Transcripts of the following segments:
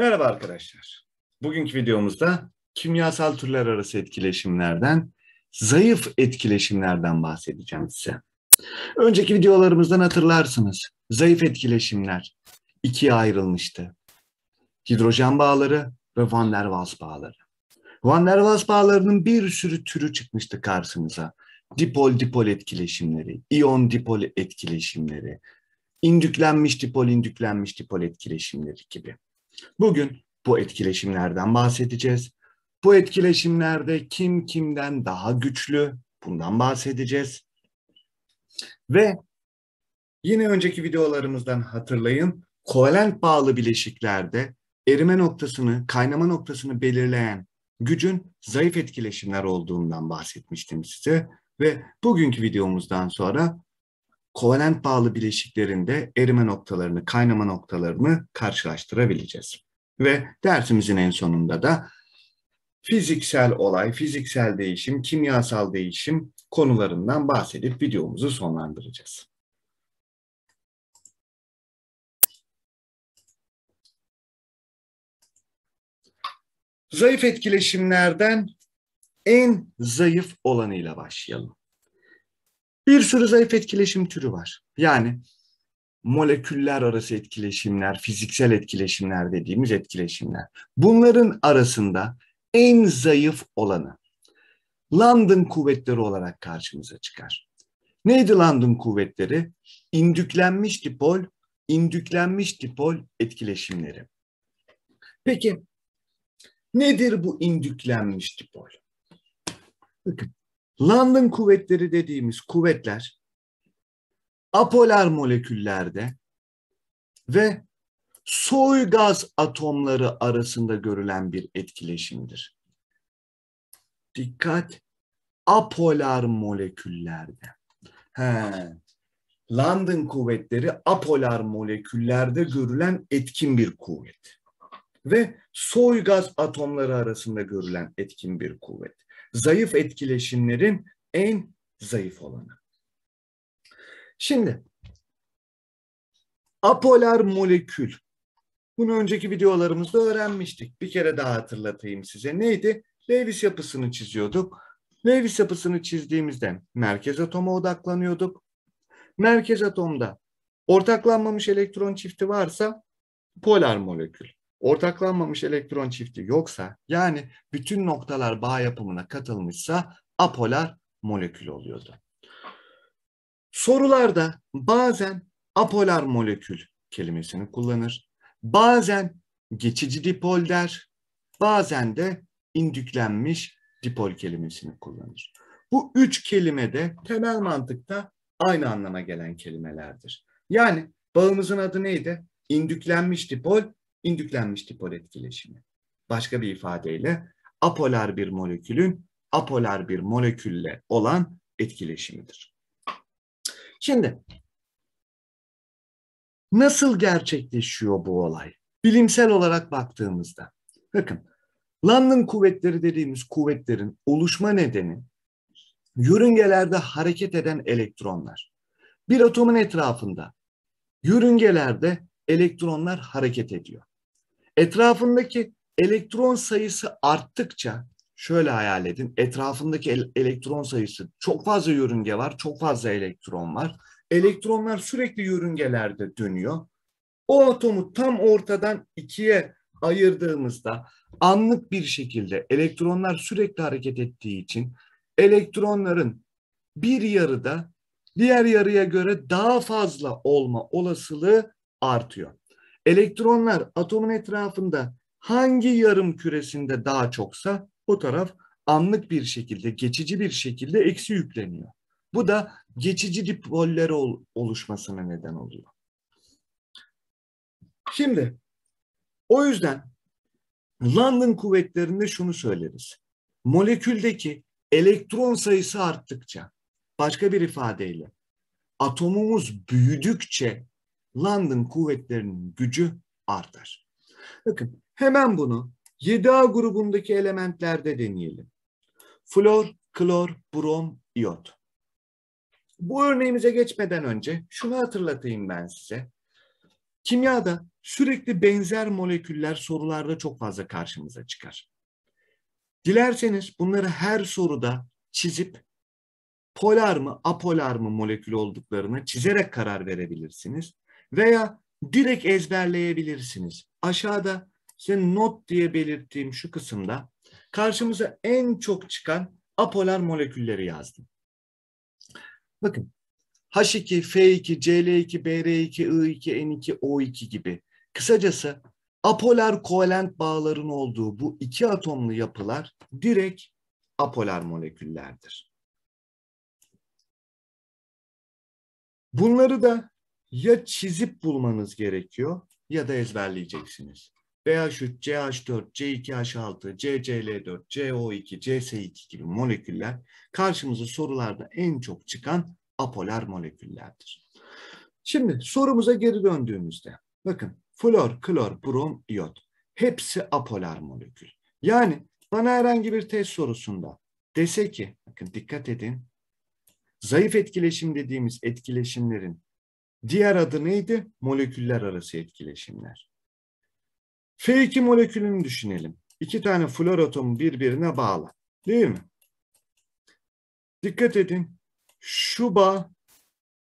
Merhaba arkadaşlar. Bugünkü videomuzda kimyasal türler arası etkileşimlerden, zayıf etkileşimlerden bahsedeceğim size. Önceki videolarımızdan hatırlarsınız. Zayıf etkileşimler ikiye ayrılmıştı. Hidrojen bağları ve Van der Waals bağları. Van der Waals bağlarının bir sürü türü çıkmıştı karşımıza. Dipol-dipol etkileşimleri, iyon-dipol etkileşimleri, indüklenmiş dipol-indüklenmiş dipol etkileşimleri gibi. Bugün bu etkileşimlerden bahsedeceğiz. Bu etkileşimlerde kim kimden daha güçlü bundan bahsedeceğiz. Ve yine önceki videolarımızdan hatırlayın kovalent bağlı bileşiklerde erime noktasını, kaynama noktasını belirleyen gücün zayıf etkileşimler olduğundan bahsetmiştim size ve bugünkü videomuzdan sonra kovalent bağlı bileşiklerinde erime noktalarını, kaynama noktalarını karşılaştırabileceğiz. Ve dersimizin en sonunda da fiziksel olay, fiziksel değişim, kimyasal değişim konularından bahsedip videomuzu sonlandıracağız. Zayıf etkileşimlerden en zayıf olanıyla başlayalım. Bir sürü zayıf etkileşim türü var. Yani moleküller arası etkileşimler, fiziksel etkileşimler dediğimiz etkileşimler. Bunların arasında en zayıf olanı London kuvvetleri olarak karşımıza çıkar. Neydi London kuvvetleri? İndüklenmiş dipol, indüklenmiş dipol etkileşimleri. Peki nedir bu indüklenmiş dipol? Bakın London kuvvetleri dediğimiz kuvvetler apolar moleküllerde ve soy gaz atomları arasında görülen bir etkileşimdir. Dikkat apolar moleküllerde. He. London kuvvetleri apolar moleküllerde görülen etkin bir kuvvet. Ve soy gaz atomları arasında görülen etkin bir kuvvet zayıf etkileşimlerin en zayıf olanı. Şimdi apolar molekül. Bunu önceki videolarımızda öğrenmiştik. Bir kere daha hatırlatayım size. Neydi? Lewis yapısını çiziyorduk. Lewis yapısını çizdiğimizde merkez atoma odaklanıyorduk. Merkez atomda ortaklanmamış elektron çifti varsa polar molekül ortaklanmamış elektron çifti yoksa yani bütün noktalar bağ yapımına katılmışsa apolar molekül oluyordu. Sorularda bazen apolar molekül kelimesini kullanır. Bazen geçici dipol der. Bazen de indüklenmiş dipol kelimesini kullanır. Bu üç kelime de temel mantıkta aynı anlama gelen kelimelerdir. Yani bağımızın adı neydi? İndüklenmiş dipol indüklenmiş dipol etkileşimi. Başka bir ifadeyle apolar bir molekülün apolar bir molekülle olan etkileşimidir. Şimdi nasıl gerçekleşiyor bu olay? Bilimsel olarak baktığımızda bakın London kuvvetleri dediğimiz kuvvetlerin oluşma nedeni yörüngelerde hareket eden elektronlar. Bir atomun etrafında yörüngelerde elektronlar hareket ediyor. Etrafındaki elektron sayısı arttıkça şöyle hayal edin. Etrafındaki el elektron sayısı çok fazla yörünge var, çok fazla elektron var. Elektronlar sürekli yörüngelerde dönüyor. O atomu tam ortadan ikiye ayırdığımızda anlık bir şekilde elektronlar sürekli hareket ettiği için elektronların bir yarıda diğer yarıya göre daha fazla olma olasılığı artıyor. Elektronlar atomun etrafında hangi yarım küresinde daha çoksa o taraf anlık bir şekilde, geçici bir şekilde eksi yükleniyor. Bu da geçici dipoller ol oluşmasına neden oluyor. Şimdi o yüzden London kuvvetlerinde şunu söyleriz. Moleküldeki elektron sayısı arttıkça, başka bir ifadeyle atomumuz büyüdükçe London kuvvetlerinin gücü artar. Bakın hemen bunu 7A grubundaki elementlerde deneyelim. Flor, klor, brom, iot. Bu örneğimize geçmeden önce şunu hatırlatayım ben size. Kimyada sürekli benzer moleküller sorularda çok fazla karşımıza çıkar. Dilerseniz bunları her soruda çizip polar mı apolar mı molekül olduklarını çizerek karar verebilirsiniz. Veya direkt ezberleyebilirsiniz. Aşağıda size not diye belirttiğim şu kısımda karşımıza en çok çıkan apolar molekülleri yazdım. Bakın H2, F2, Cl2, Br2, I2, N2, O2 gibi. Kısacası apolar kovalent bağların olduğu bu iki atomlu yapılar direkt apolar moleküllerdir. Bunları da ya çizip bulmanız gerekiyor ya da ezberleyeceksiniz. BH3, CH4, C2H6, CCL4, CO2, CS2 gibi moleküller karşımıza sorularda en çok çıkan apolar moleküllerdir. Şimdi sorumuza geri döndüğümüzde bakın flor, klor, brom, iot hepsi apolar molekül. Yani bana herhangi bir test sorusunda dese ki bakın dikkat edin zayıf etkileşim dediğimiz etkileşimlerin Diğer adı neydi? Moleküller arası etkileşimler. F2 molekülünü düşünelim. İki tane flor atomu birbirine bağlı. Değil mi? Dikkat edin. Şu bağ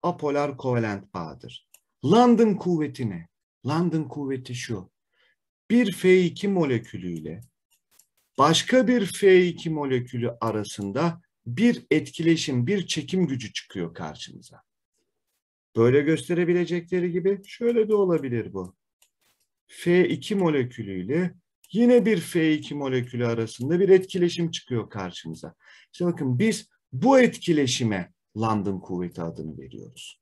apolar kovalent bağdır. London kuvveti ne? London kuvveti şu. Bir F2 molekülüyle başka bir F2 molekülü arasında bir etkileşim, bir çekim gücü çıkıyor karşımıza. Böyle gösterebilecekleri gibi şöyle de olabilir bu. F2 molekülüyle yine bir F2 molekülü arasında bir etkileşim çıkıyor karşımıza. İşte bakın biz bu etkileşime London kuvveti adını veriyoruz.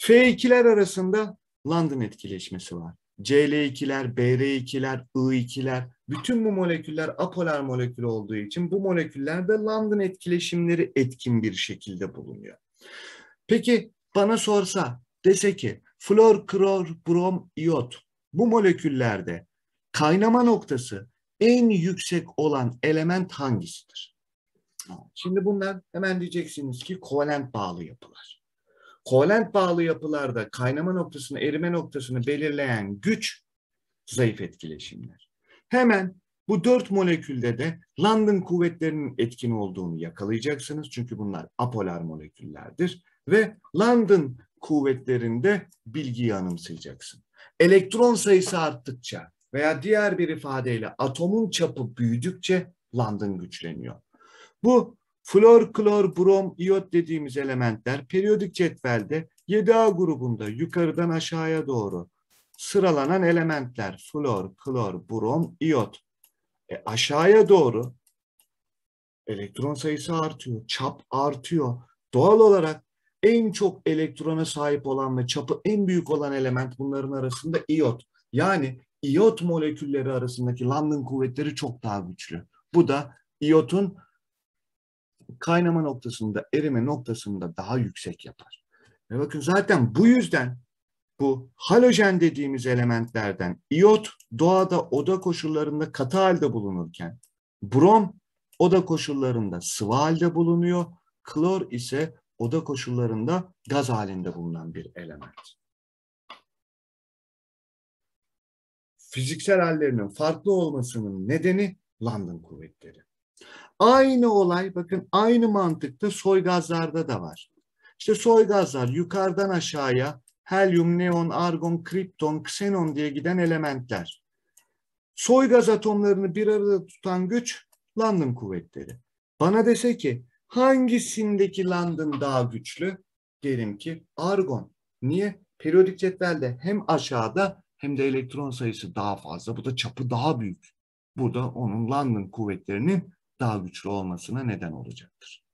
F2'ler arasında London etkileşmesi var. CL2'ler, BR2'ler, I2'ler bütün bu moleküller apolar molekül olduğu için bu moleküllerde London etkileşimleri etkin bir şekilde bulunuyor. Peki bana sorsa dese ki flor, klor, brom, iot bu moleküllerde kaynama noktası en yüksek olan element hangisidir? Şimdi bunlar hemen diyeceksiniz ki kovalent bağlı yapılar. Kovalent bağlı yapılarda kaynama noktasını, erime noktasını belirleyen güç zayıf etkileşimler. Hemen bu dört molekülde de London kuvvetlerinin etkin olduğunu yakalayacaksınız. Çünkü bunlar apolar moleküllerdir ve London kuvvetlerinde bilgiyi anımsayacaksın. Elektron sayısı arttıkça veya diğer bir ifadeyle atomun çapı büyüdükçe London güçleniyor. Bu flor, klor, brom, iot dediğimiz elementler periyodik cetvelde 7A grubunda yukarıdan aşağıya doğru sıralanan elementler flor, klor, brom, iot. E aşağıya doğru elektron sayısı artıyor, çap artıyor. Doğal olarak en çok elektrona sahip olan ve çapı en büyük olan element bunların arasında iot. Yani iot molekülleri arasındaki London kuvvetleri çok daha güçlü. Bu da iotun kaynama noktasında, erime noktasında daha yüksek yapar. Ve bakın zaten bu yüzden bu halojen dediğimiz elementlerden iot doğada oda koşullarında katı halde bulunurken brom oda koşullarında sıvı halde bulunuyor. Klor ise oda koşullarında gaz halinde bulunan bir element. Fiziksel hallerinin farklı olmasının nedeni London kuvvetleri. Aynı olay bakın aynı mantıkta soy gazlarda da var. İşte soy gazlar yukarıdan aşağıya helyum, neon, argon, kripton, ksenon diye giden elementler. Soy gaz atomlarını bir arada tutan güç London kuvvetleri. Bana dese ki Hangisindeki London daha güçlü? Derim ki argon. Niye? Periyodik cetvelde hem aşağıda hem de elektron sayısı daha fazla. Bu da çapı daha büyük. Bu da onun London kuvvetlerinin daha güçlü olmasına neden olacaktır.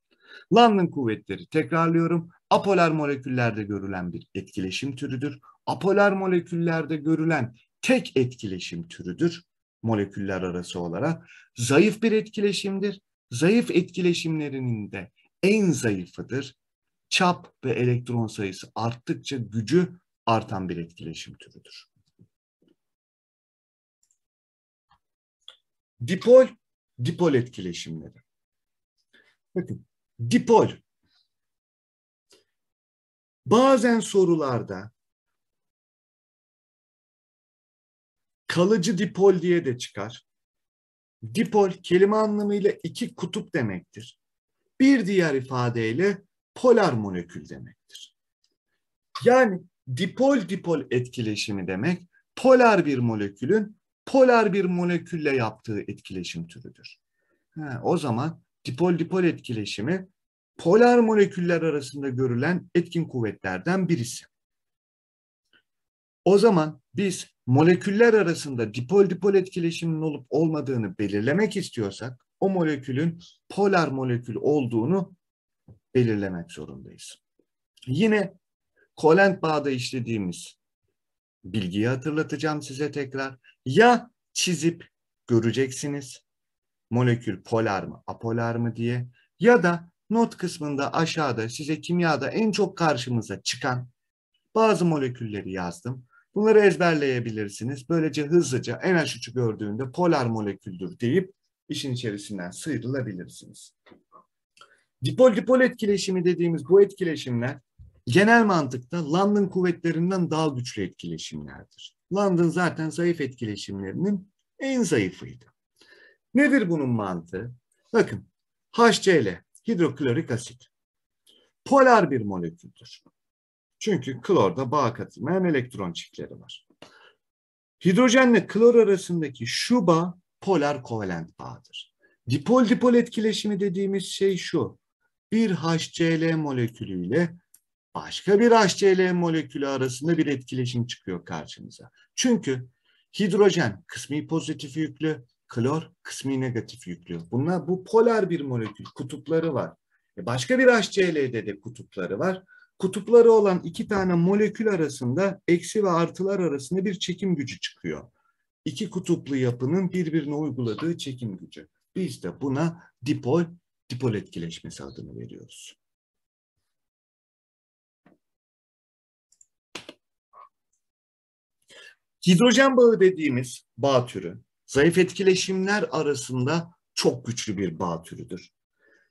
London kuvvetleri tekrarlıyorum. Apolar moleküllerde görülen bir etkileşim türüdür. Apolar moleküllerde görülen tek etkileşim türüdür moleküller arası olarak. Zayıf bir etkileşimdir zayıf etkileşimlerinin de en zayıfıdır. Çap ve elektron sayısı arttıkça gücü artan bir etkileşim türüdür. Dipol, dipol etkileşimleri. Bakın, dipol. Bazen sorularda kalıcı dipol diye de çıkar. Dipol kelime anlamıyla iki kutup demektir. Bir diğer ifadeyle polar molekül demektir. Yani dipol dipol etkileşimi demek polar bir molekülün polar bir molekülle yaptığı etkileşim türüdür. Ha, o zaman dipol dipol etkileşimi polar moleküller arasında görülen etkin kuvvetlerden birisi. O zaman biz moleküller arasında dipol dipol etkileşimin olup olmadığını belirlemek istiyorsak o molekülün polar molekül olduğunu belirlemek zorundayız. Yine kolent bağda işlediğimiz bilgiyi hatırlatacağım size tekrar. Ya çizip göreceksiniz molekül polar mı apolar mı diye ya da not kısmında aşağıda size kimyada en çok karşımıza çıkan bazı molekülleri yazdım. Bunları ezberleyebilirsiniz. Böylece hızlıca NH3'ü gördüğünde polar moleküldür deyip işin içerisinden sıyrılabilirsiniz. Dipol dipol etkileşimi dediğimiz bu etkileşimler genel mantıkta London kuvvetlerinden daha güçlü etkileşimlerdir. London zaten zayıf etkileşimlerinin en zayıfıydı. Nedir bunun mantığı? Bakın HCl hidroklorik asit polar bir moleküldür. Çünkü klorda bağ katılmayan elektron çiftleri var. Hidrojenle klor arasındaki şu bağ polar kovalent bağdır. Dipol dipol etkileşimi dediğimiz şey şu. Bir HCl molekülüyle başka bir HCl molekülü arasında bir etkileşim çıkıyor karşımıza. Çünkü hidrojen kısmi pozitif yüklü, klor kısmi negatif yüklü. Bunlar bu polar bir molekül, kutupları var. E, başka bir HCl'de de kutupları var kutupları olan iki tane molekül arasında eksi ve artılar arasında bir çekim gücü çıkıyor. İki kutuplu yapının birbirine uyguladığı çekim gücü. Biz de buna dipol, dipol etkileşmesi adını veriyoruz. Hidrojen bağı dediğimiz bağ türü, zayıf etkileşimler arasında çok güçlü bir bağ türüdür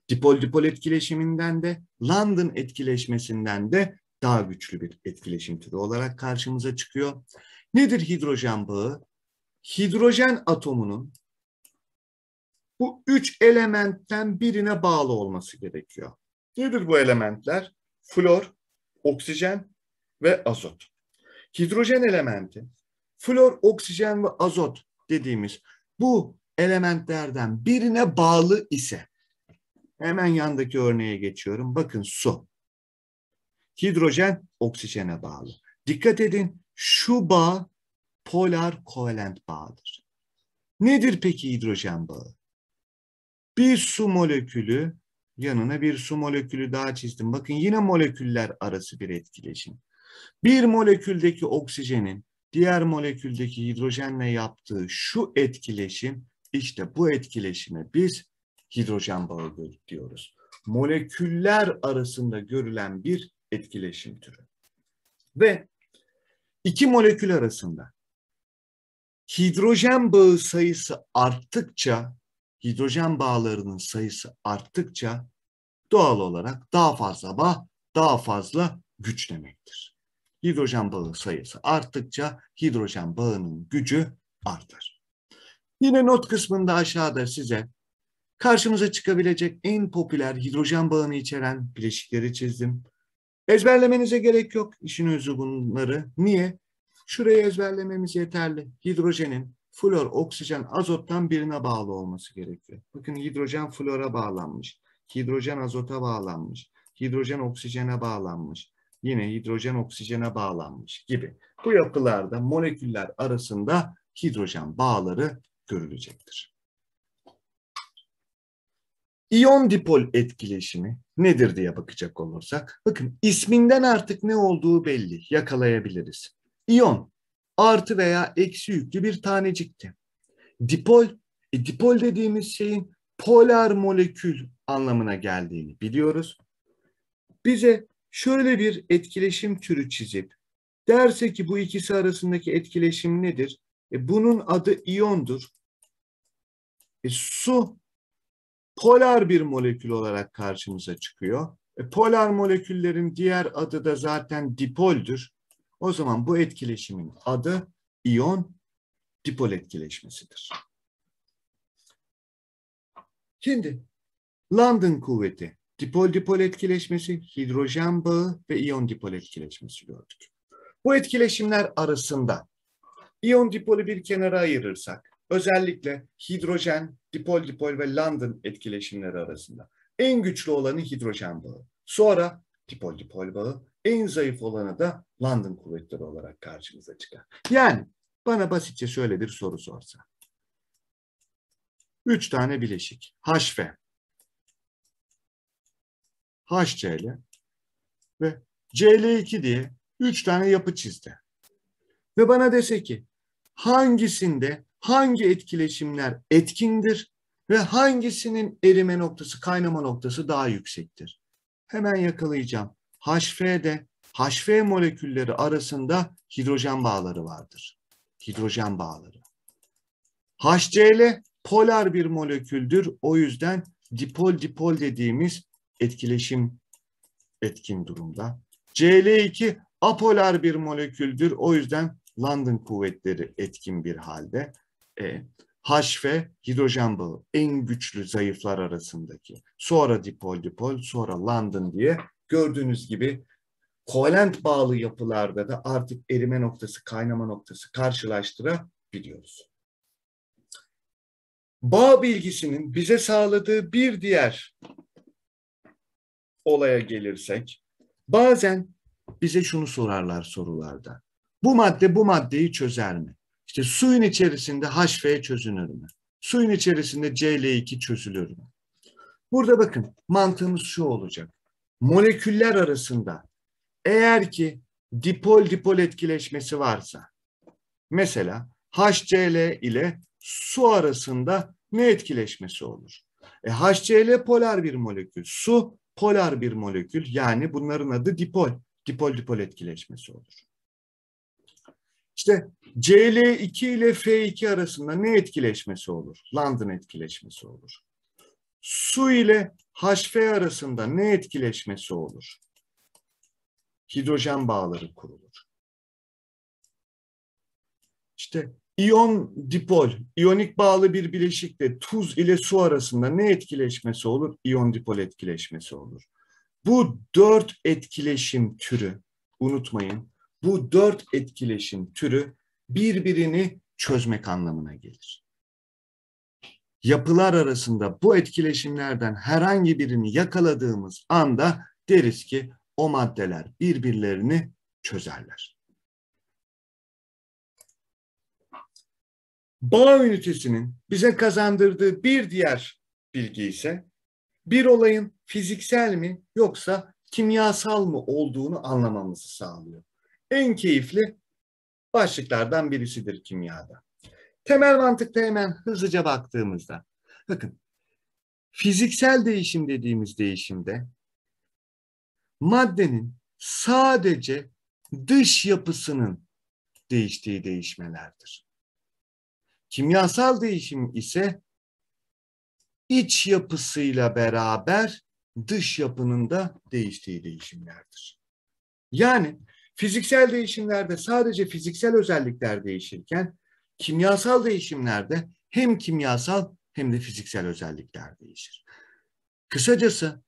dipol-dipol etkileşiminden de London etkileşmesinden de daha güçlü bir etkileşim türü olarak karşımıza çıkıyor. Nedir hidrojen bağı? Hidrojen atomunun bu üç elementten birine bağlı olması gerekiyor. Nedir bu elementler? Flor, oksijen ve azot. Hidrojen elementi, flor, oksijen ve azot dediğimiz bu elementlerden birine bağlı ise Hemen yandaki örneğe geçiyorum. Bakın su. Hidrojen oksijene bağlı. Dikkat edin şu bağ polar kovalent bağdır. Nedir peki hidrojen bağı? Bir su molekülü yanına bir su molekülü daha çizdim. Bakın yine moleküller arası bir etkileşim. Bir moleküldeki oksijenin diğer moleküldeki hidrojenle yaptığı şu etkileşim işte bu etkileşime biz hidrojen bağı diyoruz. Moleküller arasında görülen bir etkileşim türü. Ve iki molekül arasında hidrojen bağı sayısı arttıkça, hidrojen bağlarının sayısı arttıkça doğal olarak daha fazla bağ, daha fazla güç demektir. Hidrojen bağı sayısı arttıkça hidrojen bağının gücü artar. Yine not kısmında aşağıda size Karşımıza çıkabilecek en popüler hidrojen bağını içeren bileşikleri çizdim. Ezberlemenize gerek yok işin özü bunları. Niye? Şurayı ezberlememiz yeterli. Hidrojenin flor, oksijen, azottan birine bağlı olması gerekiyor. Bakın hidrojen flora bağlanmış. Hidrojen azota bağlanmış. Hidrojen oksijene bağlanmış. Yine hidrojen oksijene bağlanmış gibi. Bu yapılarda moleküller arasında hidrojen bağları görülecektir. İyon dipol etkileşimi nedir diye bakacak olursak, bakın isminden artık ne olduğu belli, yakalayabiliriz. İyon artı veya eksi yüklü bir tanecikti. Dipol, e, dipol dediğimiz şeyin polar molekül anlamına geldiğini biliyoruz. Bize şöyle bir etkileşim türü çizip, derse ki bu ikisi arasındaki etkileşim nedir? E, bunun adı iyondur. E, su polar bir molekül olarak karşımıza çıkıyor. E, polar moleküllerin diğer adı da zaten dipoldür. O zaman bu etkileşimin adı iyon dipol etkileşmesidir. Şimdi London kuvveti, dipol-dipol etkileşmesi, hidrojen bağı ve iyon dipol etkileşmesi gördük. Bu etkileşimler arasında iyon dipolü bir kenara ayırırsak, Özellikle hidrojen, dipol dipol ve London etkileşimleri arasında. En güçlü olanı hidrojen bağı. Sonra dipol dipol bağı. En zayıf olanı da London kuvvetleri olarak karşımıza çıkar. Yani bana basitçe şöyle bir soru sorsa. Üç tane bileşik. HV. HCl ve Cl2 diye üç tane yapı çizdi. Ve bana dese ki hangisinde hangi etkileşimler etkindir ve hangisinin erime noktası, kaynama noktası daha yüksektir? Hemen yakalayacağım. HF'de HF molekülleri arasında hidrojen bağları vardır. Hidrojen bağları. HCl polar bir moleküldür. O yüzden dipol dipol dediğimiz etkileşim etkin durumda. Cl2 apolar bir moleküldür. O yüzden London kuvvetleri etkin bir halde. E, H ve hidrojen bağı en güçlü zayıflar arasındaki. Sonra dipol dipol sonra London diye gördüğünüz gibi kovalent bağlı yapılarda da artık erime noktası kaynama noktası karşılaştırabiliyoruz. Bağ bilgisinin bize sağladığı bir diğer olaya gelirsek bazen bize şunu sorarlar sorularda. Bu madde bu maddeyi çözer mi? İşte suyun içerisinde HF çözünür mü? Suyun içerisinde Cl2 çözülür mü? Burada bakın mantığımız şu olacak. Moleküller arasında eğer ki dipol dipol etkileşmesi varsa mesela HCl ile su arasında ne etkileşmesi olur? E, HCl polar bir molekül, su polar bir molekül yani bunların adı dipol, dipol dipol etkileşmesi olur. İşte CL2 ile F2 arasında ne etkileşmesi olur? London etkileşmesi olur. Su ile HF arasında ne etkileşmesi olur? Hidrojen bağları kurulur. İşte iyon dipol, iyonik bağlı bir bileşikte tuz ile su arasında ne etkileşmesi olur? İyon dipol etkileşmesi olur. Bu dört etkileşim türü unutmayın bu dört etkileşim türü birbirini çözmek anlamına gelir. Yapılar arasında bu etkileşimlerden herhangi birini yakaladığımız anda deriz ki o maddeler birbirlerini çözerler. Bağ ünitesinin bize kazandırdığı bir diğer bilgi ise bir olayın fiziksel mi yoksa kimyasal mı olduğunu anlamamızı sağlıyor en keyifli başlıklardan birisidir kimyada. Temel mantıkta hemen hızlıca baktığımızda, bakın fiziksel değişim dediğimiz değişimde maddenin sadece dış yapısının değiştiği değişmelerdir. Kimyasal değişim ise iç yapısıyla beraber dış yapının da değiştiği değişimlerdir. Yani Fiziksel değişimlerde sadece fiziksel özellikler değişirken kimyasal değişimlerde hem kimyasal hem de fiziksel özellikler değişir. Kısacası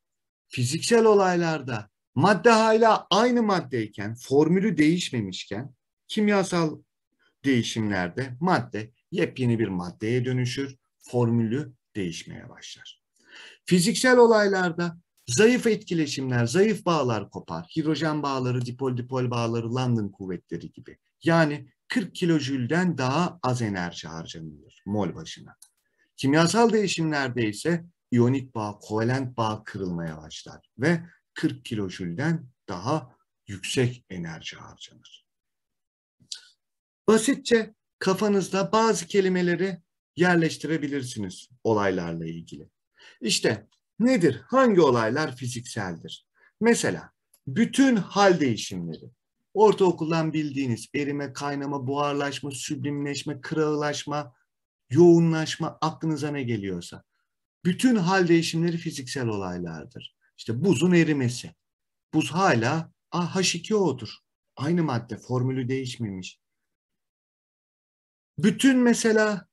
fiziksel olaylarda madde hala aynı maddeyken, formülü değişmemişken kimyasal değişimlerde madde yepyeni bir maddeye dönüşür, formülü değişmeye başlar. Fiziksel olaylarda Zayıf etkileşimler, zayıf bağlar kopar. Hidrojen bağları, dipol-dipol bağları, London kuvvetleri gibi. Yani 40 kilojülden daha az enerji harcanıyor mol başına. Kimyasal değişimlerde ise iyonik bağ, kovalent bağ kırılmaya başlar ve 40 kilojülden daha yüksek enerji harcanır. Basitçe kafanızda bazı kelimeleri yerleştirebilirsiniz olaylarla ilgili. İşte nedir? Hangi olaylar fizikseldir? Mesela bütün hal değişimleri. Ortaokuldan bildiğiniz erime, kaynama, buharlaşma, süblimleşme, kırağılaşma, yoğunlaşma aklınıza ne geliyorsa. Bütün hal değişimleri fiziksel olaylardır. İşte buzun erimesi. Buz hala ah, H2O'dur. Aynı madde formülü değişmemiş. Bütün mesela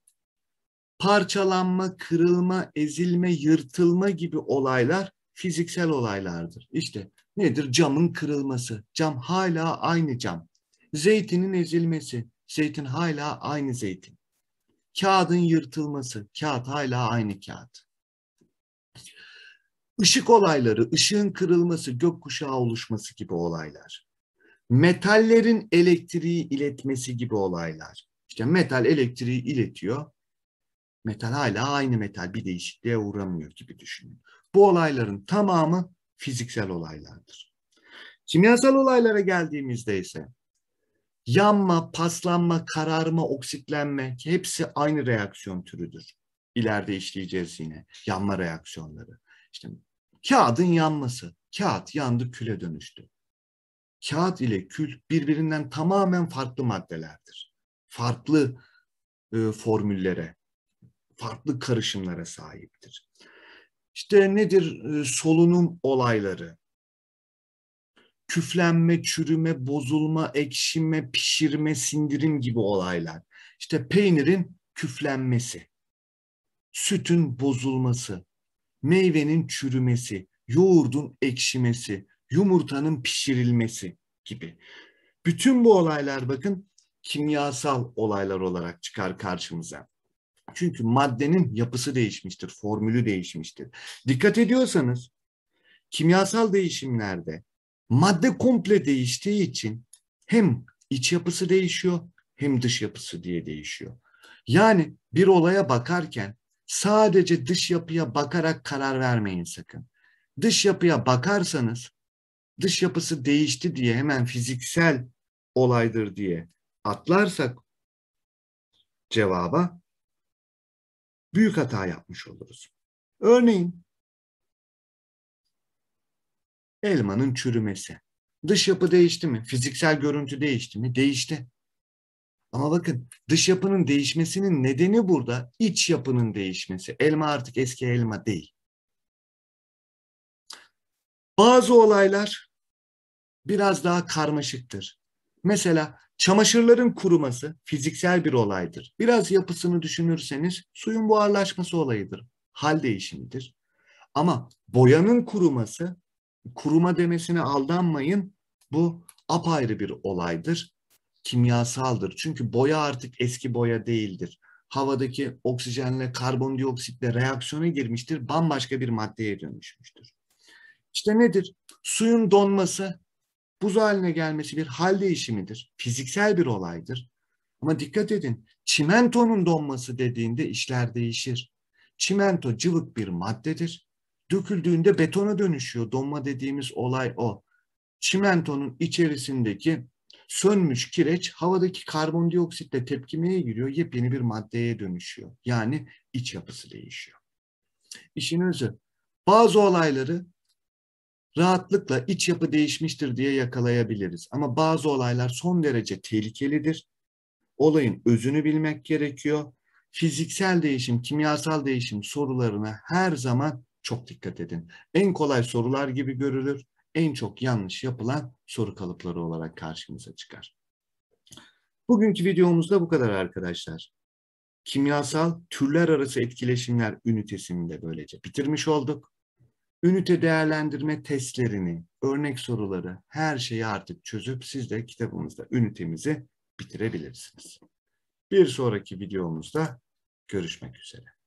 parçalanma, kırılma, ezilme, yırtılma gibi olaylar fiziksel olaylardır. İşte nedir? Camın kırılması. Cam hala aynı cam. Zeytinin ezilmesi. Zeytin hala aynı zeytin. Kağıdın yırtılması. Kağıt hala aynı kağıt. Işık olayları, ışığın kırılması, gökkuşağı oluşması gibi olaylar. Metallerin elektriği iletmesi gibi olaylar. İşte metal elektriği iletiyor metal hala aynı metal bir değişikliğe uğramıyor gibi düşünün. Bu olayların tamamı fiziksel olaylardır. Kimyasal olaylara geldiğimizde ise yanma, paslanma, kararma, oksitlenme hepsi aynı reaksiyon türüdür. İleride işleyeceğiz yine yanma reaksiyonları. İşte kağıdın yanması. Kağıt yandı küle dönüştü. Kağıt ile kül birbirinden tamamen farklı maddelerdir. Farklı e, formüllere, farklı karışımlara sahiptir. İşte nedir e, solunum olayları? Küflenme, çürüme, bozulma, ekşime, pişirme, sindirim gibi olaylar. İşte peynirin küflenmesi, sütün bozulması, meyvenin çürümesi, yoğurdun ekşimesi, yumurtanın pişirilmesi gibi. Bütün bu olaylar bakın kimyasal olaylar olarak çıkar karşımıza. Çünkü maddenin yapısı değişmiştir, formülü değişmiştir. Dikkat ediyorsanız kimyasal değişimlerde madde komple değiştiği için hem iç yapısı değişiyor hem dış yapısı diye değişiyor. Yani bir olaya bakarken sadece dış yapıya bakarak karar vermeyin sakın. Dış yapıya bakarsanız dış yapısı değişti diye hemen fiziksel olaydır diye atlarsak cevaba büyük hata yapmış oluruz. Örneğin elmanın çürümesi. Dış yapı değişti mi? Fiziksel görüntü değişti mi? Değişti. Ama bakın dış yapının değişmesinin nedeni burada iç yapının değişmesi. Elma artık eski elma değil. Bazı olaylar biraz daha karmaşıktır. Mesela çamaşırların kuruması fiziksel bir olaydır. Biraz yapısını düşünürseniz suyun buharlaşması olayıdır. Hal değişimidir. Ama boyanın kuruması, kuruma demesine aldanmayın. Bu apayrı bir olaydır. Kimyasaldır. Çünkü boya artık eski boya değildir. Havadaki oksijenle, karbondioksitle reaksiyona girmiştir. Bambaşka bir maddeye dönüşmüştür. İşte nedir? Suyun donması buz haline gelmesi bir hal değişimidir. Fiziksel bir olaydır. Ama dikkat edin çimentonun donması dediğinde işler değişir. Çimento cıvık bir maddedir. Döküldüğünde betona dönüşüyor. Donma dediğimiz olay o. Çimentonun içerisindeki sönmüş kireç havadaki karbondioksitle tepkimeye giriyor. Yepyeni bir maddeye dönüşüyor. Yani iç yapısı değişiyor. İşin özü bazı olayları rahatlıkla iç yapı değişmiştir diye yakalayabiliriz. Ama bazı olaylar son derece tehlikelidir. Olayın özünü bilmek gerekiyor. Fiziksel değişim, kimyasal değişim sorularına her zaman çok dikkat edin. En kolay sorular gibi görülür, en çok yanlış yapılan soru kalıpları olarak karşımıza çıkar. Bugünkü videomuzda bu kadar arkadaşlar. Kimyasal türler arası etkileşimler ünitesini de böylece bitirmiş olduk ünite değerlendirme testlerini, örnek soruları, her şeyi artık çözüp siz de kitabımızda ünitemizi bitirebilirsiniz. Bir sonraki videomuzda görüşmek üzere.